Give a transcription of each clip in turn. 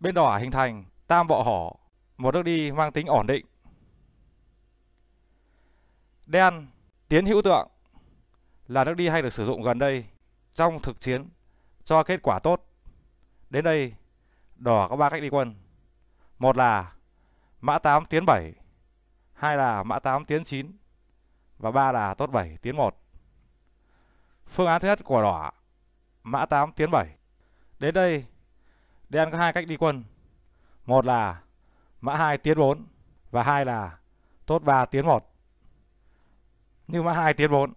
Bên đỏ hình thành tam bọ hỏ, một nước đi mang tính ổn định. Đen tiến hữu tượng là nước đi hay được sử dụng gần đây trong thực chiến cho kết quả tốt. Đến đây, đỏ có ba cách đi quân. Một là mã 8 tiến 7, hai là mã 8 tiến 9 và ba là tốt 7 tiến 1. Phương án thứ nhất của đỏ mã 8 tiến 7. Đến đây, Đen có hai cách đi quân. Một là mã 2 tiến 4 và hai là tốt 3 tiến 1. Như mã 2 tiến 4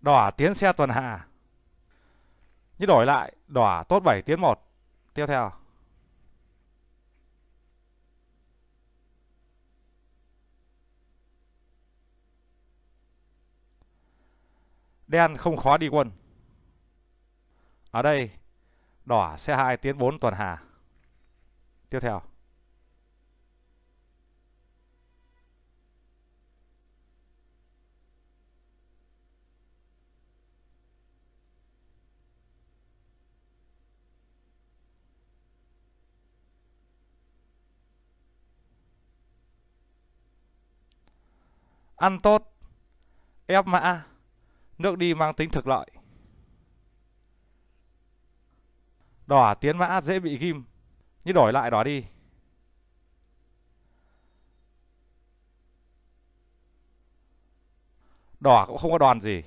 đỏ tiến xe tuần hạ. Như đổi lại, đỏ tốt 7 tiến 1. Tiếp theo. Đen không khó đi quân. Ở đây đỏ xe 2 tiến 4 tuần hà. Tiếp theo. ăn tốt ép mã nước đi mang tính thực lợi. Đỏ tiến mã dễ bị ghim, như đổi lại đỏ đi. Đỏ cũng không có đòn gì.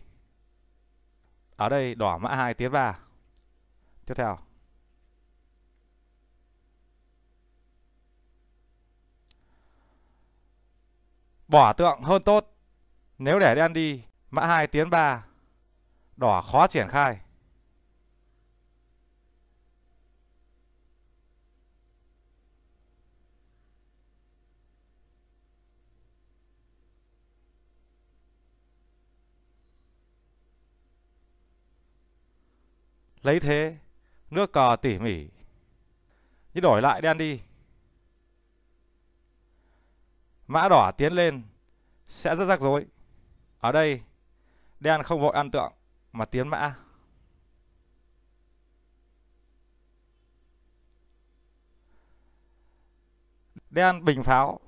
Ở đây đỏ mã 2 tiến vào. Tiếp theo. Bỏ tượng hơn tốt. Nếu để đen đi Mã 2 tiến 3. Đỏ khó triển khai. Lấy thế, nước cờ tỉ mỉ. Nhưng đổi lại đen đi. Mã đỏ tiến lên sẽ rất rắc rối. Ở đây Đen không vội ăn tượng mà tiến mã. Đen bình pháo,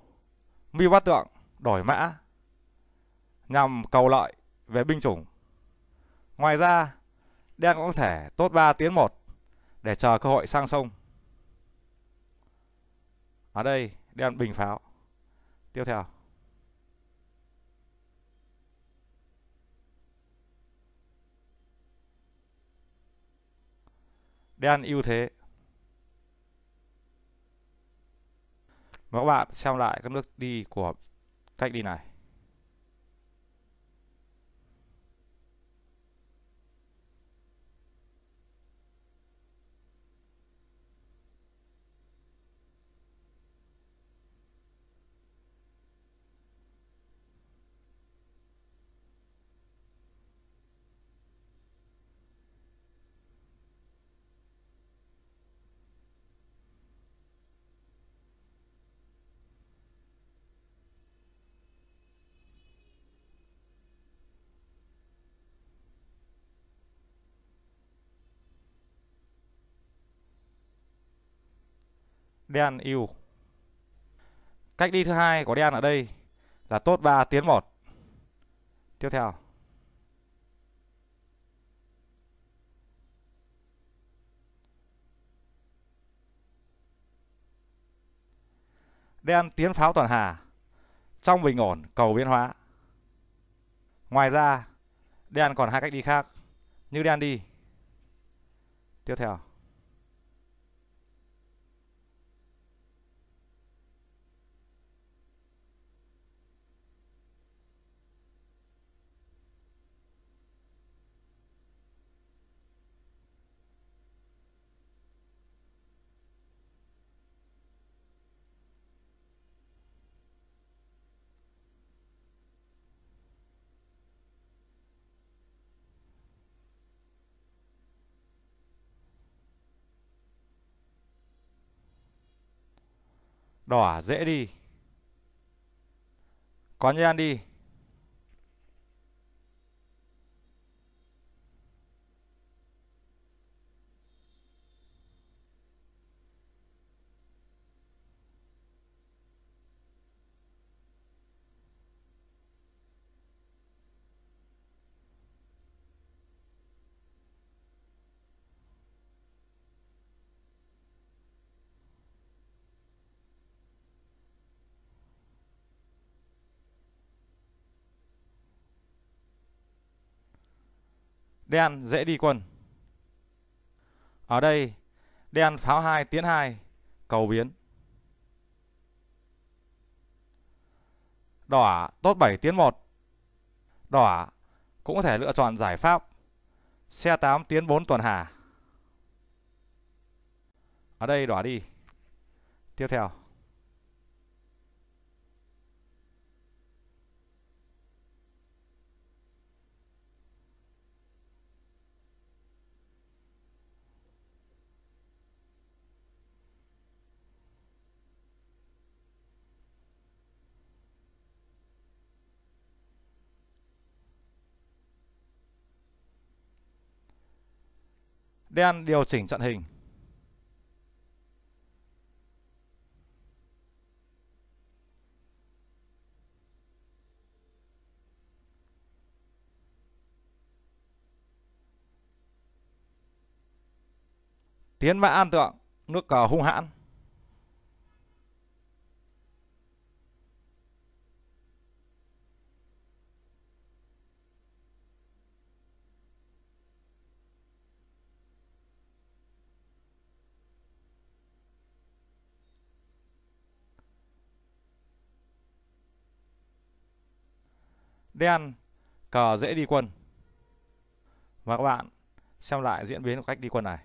mi bắt tượng, đổi mã nhằm cầu lợi về binh chủng. Ngoài ra, đen cũng có thể tốt 3 tiến một để chờ cơ hội sang sông. Ở đây đen bình pháo. Tiếp theo đen ưu thế và các bạn xem lại các nước đi của cách đi này đen yêu. Cách đi thứ hai của đen ở đây là tốt 3 tiến 1. Tiếp theo. Đen tiến pháo toàn hà. Trong bình ổn cầu biến hóa. Ngoài ra, đen còn hai cách đi khác. Như đen đi. Tiếp theo. Đỏ dễ đi. Có nhan đi. Đen dễ đi quân. Ở đây, đen pháo 2 tiến 2, cầu biến. Đỏ tốt 7 tiến 1. Đỏ cũng có thể lựa chọn giải pháp xe 8 tiến 4 tuần hà. Ở đây đỏ đi. Tiếp theo. đen điều chỉnh trận hình. Tiến mã an tượng, nước cờ hung hãn. đen cờ dễ đi quân và các bạn xem lại diễn biến của cách đi quân này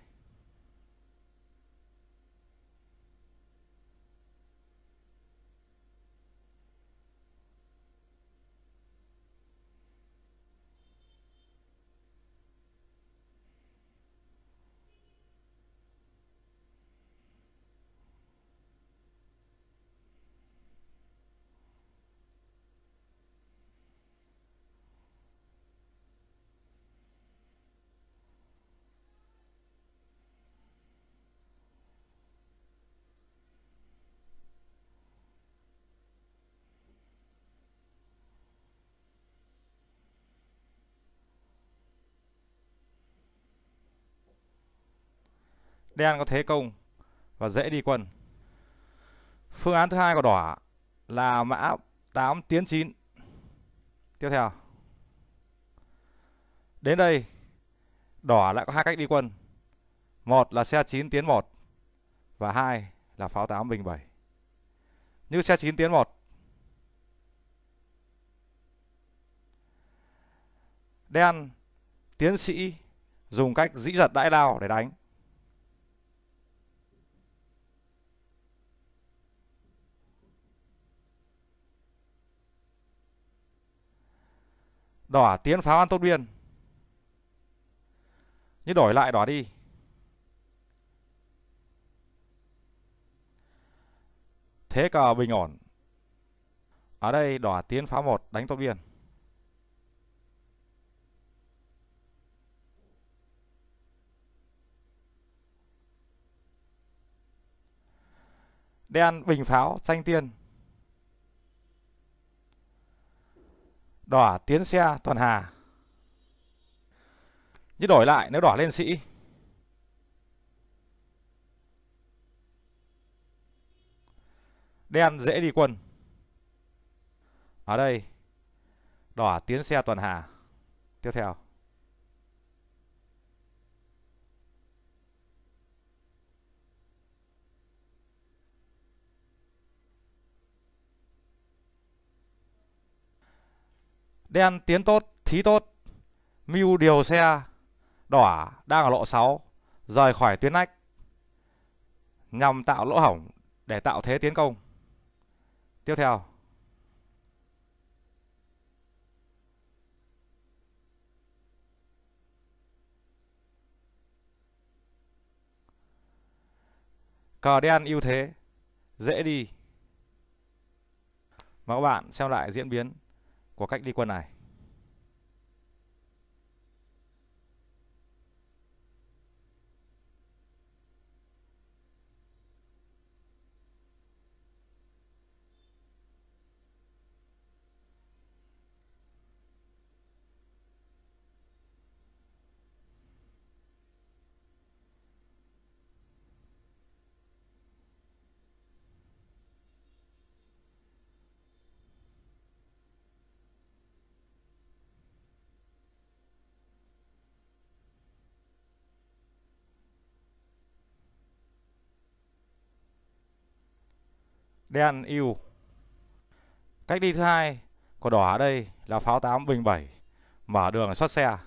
đen có thế công và dễ đi quân. Phương án thứ hai của đỏ là mã 8 tiến 9. Tiếp theo. Đến đây đỏ lại có hai cách đi quân. Một là xe 9 tiến 1 và hai là pháo 8 bình 7. Như xe 9 tiến 1. Đen tiến sĩ dùng cách dĩ giật đãi lao để đánh. đỏ tiến phá ăn tốt biên như đổi lại đỏ đi thế cờ bình ổn ở đây đỏ tiến phá một đánh tốt biên đen bình pháo tranh tiên đỏ tiến xe toàn hà như đổi lại nếu đỏ lên sĩ đen dễ đi quân ở đây đỏ tiến xe toàn hà tiếp theo Đen tiến tốt, thí tốt. Mưu điều xe đỏ đang ở lộ 6 rời khỏi tuyến nách nhằm tạo lỗ hỏng để tạo thế tiến công. Tiếp theo. Cờ đen ưu thế, dễ đi. Mà các bạn xem lại diễn biến của cách đi quân này đen yêu cách đi thứ hai của đỏ ở đây là pháo 8 bình 7 mở đường xuất xe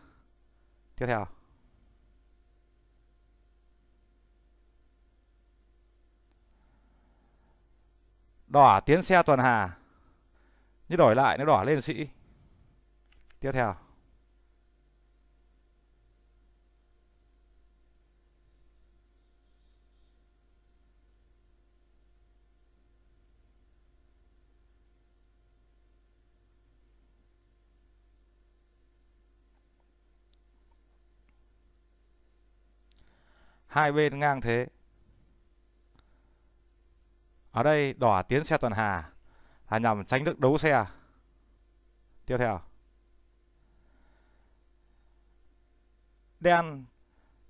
tiếp theo đỏ tiến xe tuần hà như đổi lại nó đỏ lên sĩ tiếp theo hai bên ngang thế ở đây đỏ tiến xe tuần hà là nhằm tránh được đấu xe tiếp theo đen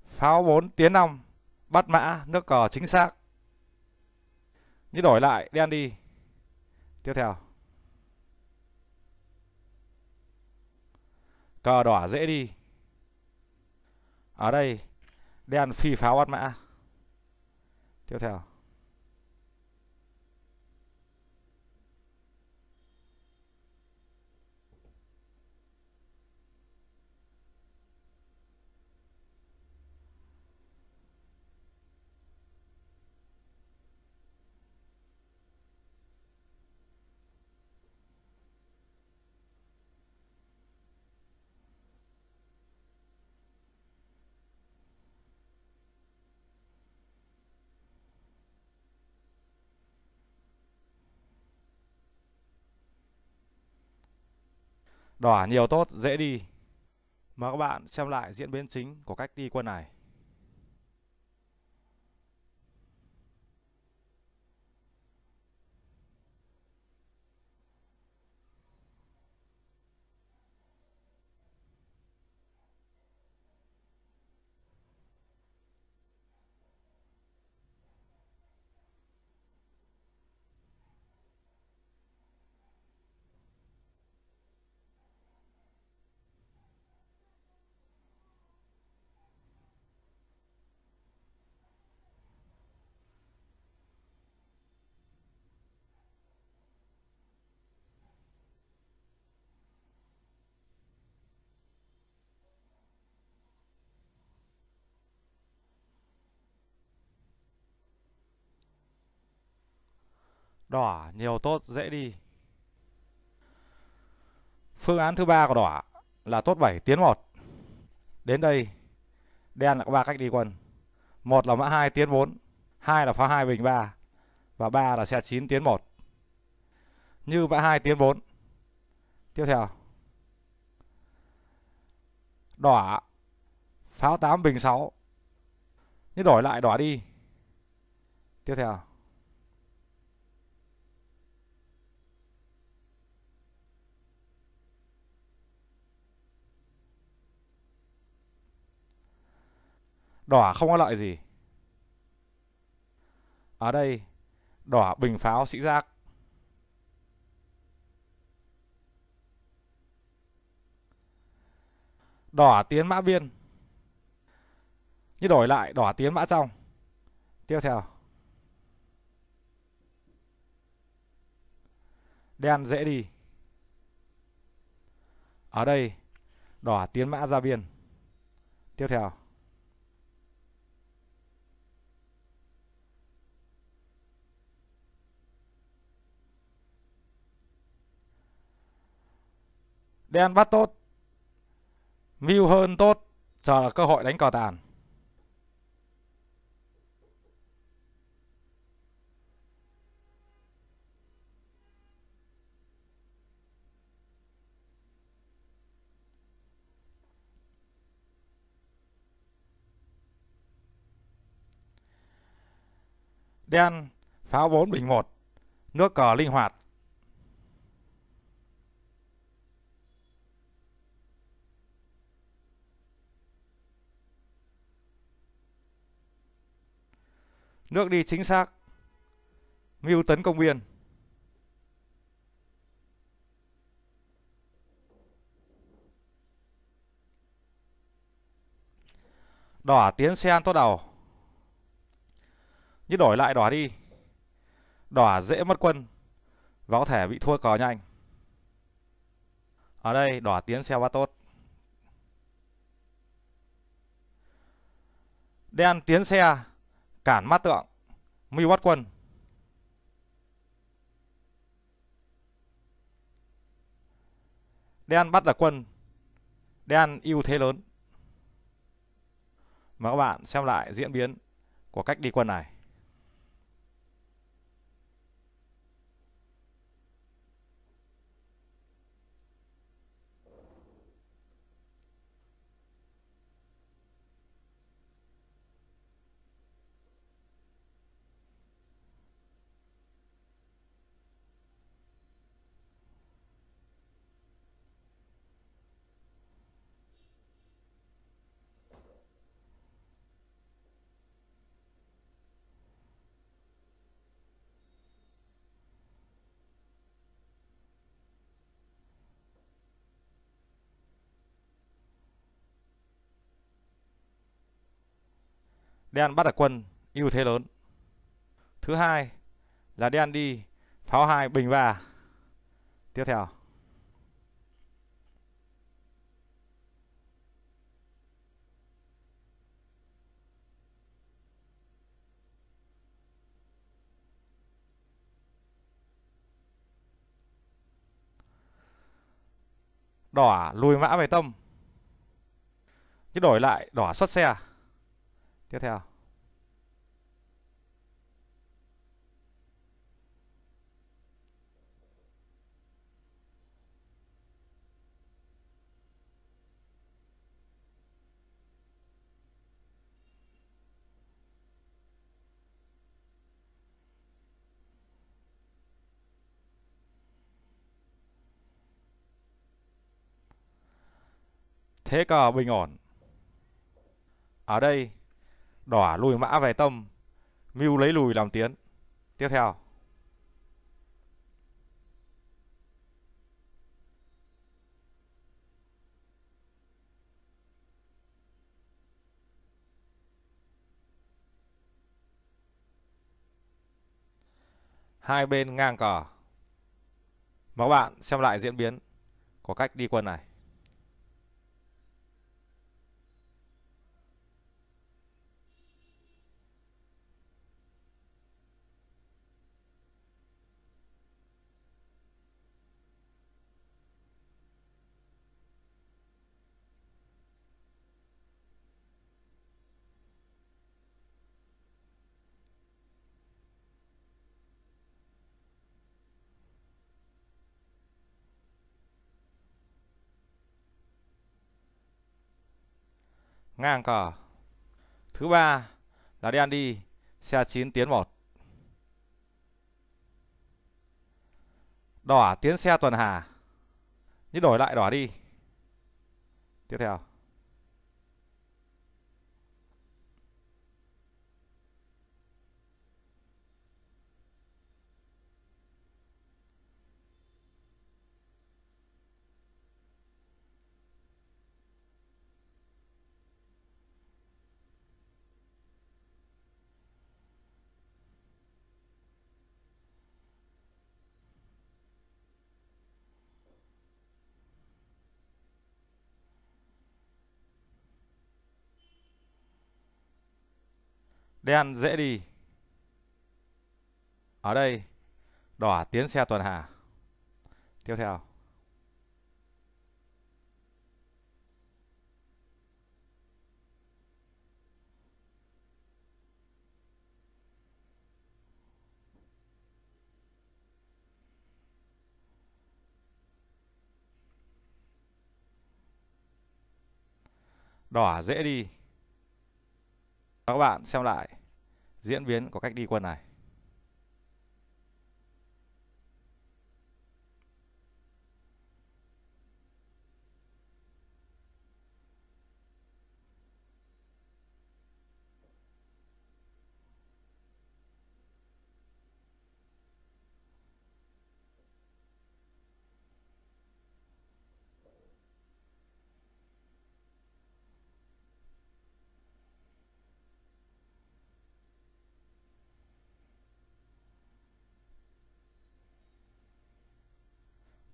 pháo 4 tiến 5 bắt mã nước cờ chính xác như đổi lại đen đi tiếp theo cờ đỏ dễ đi ở đây đen phi pháo bắt mã tiếp theo đỏ nhiều tốt dễ đi mời các bạn xem lại diễn biến chính của cách đi quân này Đỏ nhiều tốt dễ đi. Phương án thứ ba của đỏ là tốt 7 tiến một Đến đây đen là có ba cách đi quân. Một là mã 2 tiến 4, hai là phá 2 bình 3 và ba là xe 9 tiến 1. Như mã 2 tiến 4. Tiếp theo. Đỏ pháo 8 bình 6. Nhưng đổi lại đỏ đi. Tiếp theo. đỏ không có lợi gì ở đây đỏ bình pháo sĩ giác đỏ tiến mã biên như đổi lại đỏ tiến mã trong tiếp theo đen dễ đi ở đây đỏ tiến mã ra biên tiếp theo Đen bắt tốt. view hơn tốt. Chờ là cơ hội đánh cờ tàn. Đen pháo 4 bình 1. Nước cờ linh hoạt. Nước đi chính xác. Mưu tấn công biên. Đỏ tiến xe an tốt đầu. Nhưng đổi lại đỏ đi. Đỏ dễ mất quân và có thể bị thua cờ nhanh. Ở đây đỏ tiến xe quá tốt. Đen tiến xe Cản Mát Tượng, Mưu Bắt Quân. Đen bắt là quân, đen ưu thế lớn. Mà các bạn xem lại diễn biến của cách đi quân này. đen bắt được quân ưu thế lớn. Thứ hai là đen đi pháo hai bình và. Tiếp theo. Đỏ lùi mã về tâm. Chứ đổi lại đỏ xuất xe tiếp theo thế cờ bình ổn ở đây đỏ lùi mã về tâm mưu lấy lùi làm tiến tiếp theo hai bên ngang cờ mà các bạn xem lại diễn biến của cách đi quân này ngang cờ. Thứ ba là đen đi xe 9 tiến 1. Đỏ tiến xe tuần hà. như đổi lại đỏ đi. Tiếp theo. Đen dễ đi. Ở đây đỏ tiến xe tuần hạ. Tiếp theo. Đỏ dễ đi các bạn xem lại diễn biến của cách đi quân này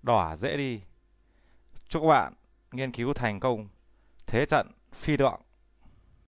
đỏ dễ đi. Chúc các bạn nghiên cứu thành công thế trận phi đượng.